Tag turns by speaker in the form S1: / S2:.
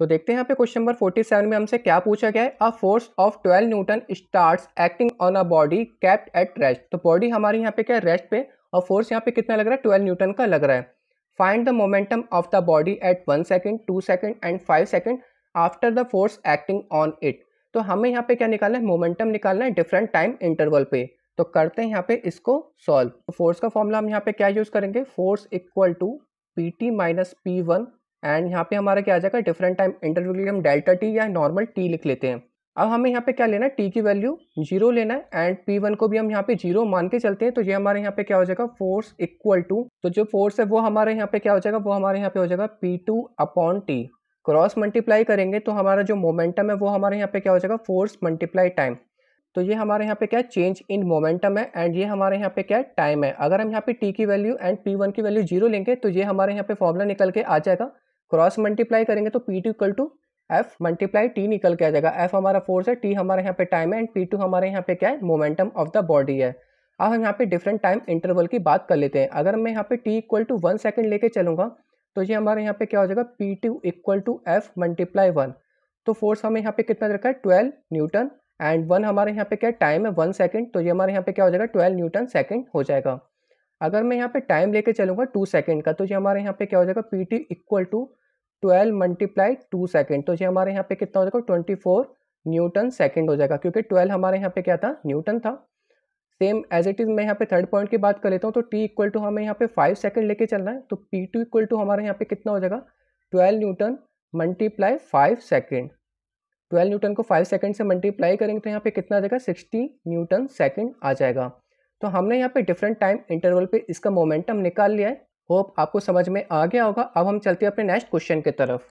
S1: तो देखते हैं यहाँ पे क्वेश्चन नंबर 47 में हमसे क्या पूछा गया है a force of 12 newton starts acting on a body kept at rest तो बॉडी हमारी यहाँ पे क्या है रेस्ट पे और फोर्स यहाँ पे कितना लग रहा है 12 न्यूटन का लग रहा है find the momentum of the body at one second two second and five second after the force acting on it तो हमें यहाँ पे क्या निकालना है मोमेंटम निकालना है डिफरेंट टाइम इंटरवल पे तो करते हैं यहाँ पे इसको सॉल्व तो फोर्स का फॉर्मूला हम यहाँ पे क्या यूज़ करेंगे force equal to P T minus P one and यहाँ पे हमारा क्या आ जाएगा डिफरेंट टाइम इंटरव्यू के लिए हम डेल्टा टी या नॉर्मल टी लिख लेते हैं अब हमें यहाँ पे क्या लेना है टी की वैल्यू जीरो लेना है एंड पी वन को भी हम यहाँ पे जीरो मान के चलते हैं तो ये हमारे यहाँ पे क्या हो जाएगा फोर्स इक्वल टू तो जो फोर्स है वो हमारे यहाँ पे क्या हो जाएगा वो हमारे यहाँ पे हो जाएगा P two upon T cross multiply करेंगे तो हमारा जो मोमेंटम है वो हमारे यहाँ पे क्या हो जाएगा फोर्स मल्टीप्लाई टाइम तो ये हमारे यहाँ पे क्या है चेंज इन मोमेंटम है एंड ये हमारे यहाँ पे क्या है टाइम है अगर हम यहाँ पे टी की वैल्यू एंड पी वन की वैल्यू जीरो लेंगे तो ये हमारे यहाँ पे फॉर्मूला निकल के आ जाएगा क्रॉस मल्टीप्लाई करेंगे तो P two equal to F multiply T निकल के आ जाएगा एफ हमारा फोर्स है टी हमारे यहाँ पे टाइम है एंड पी टू हमारे यहाँ पे क्या है मोमेंटम ऑफ द बॉडी है अब हम यहाँ पे डिफरेंट टाइम इंटरवल की बात कर लेते हैं अगर मैं यहाँ पे T equal to one second लेके चलूंगा तो ये हमारे यहाँ पे क्या हो जाएगा P two equal to F multiply one तो फोर्स हमें यहाँ पे कितना रखा है ट्वेल्व न्यूटन एंड वन हमारे यहाँ पे क्या टाइम है वन सेकेंड तो ये हमारे यहाँ पे क्या हो जाएगा ट्वेल्व न्यूटन सेकेंड हो जाएगा अगर मैं यहाँ पे टाइम लेके चलूंगा टू सेकेंड का तो ये हमारे यहाँ पे क्या हो जाएगा P T equal to twelve multiply two second तो ये हमारे यहाँ पे कितना हो जाएगा ट्वेंटी फोर न्यूटन सेकेंड हो जाएगा क्योंकि ट्वेल्व हमारे यहाँ पे क्या था न्यूटन था सेम एज इट इज़ मैं यहाँ पे थर्ड पॉइंट की बात कर लेता हूँ तो टी इक्वल टू हमें यहाँ पे फाइव सेकंड लेके चलना है तो पी टू इक्वल टू हमारे यहाँ पे कितना हो जाएगा twelve newton multiply five second twelve newton को फाइव सेकेंड से मल्टीप्लाई करेंगे तो यहाँ पे कितना आ जाएगा सिक्सटी न्यूटन सेकेंड आ जाएगा तो हमने यहाँ पे डिफरेंट टाइम इंटरवल पे इसका मोमेंटम निकाल लिया है होप आपको समझ में आ गया होगा अब हम चलते हैं अपने नेक्स्ट क्वेश्चन की तरफ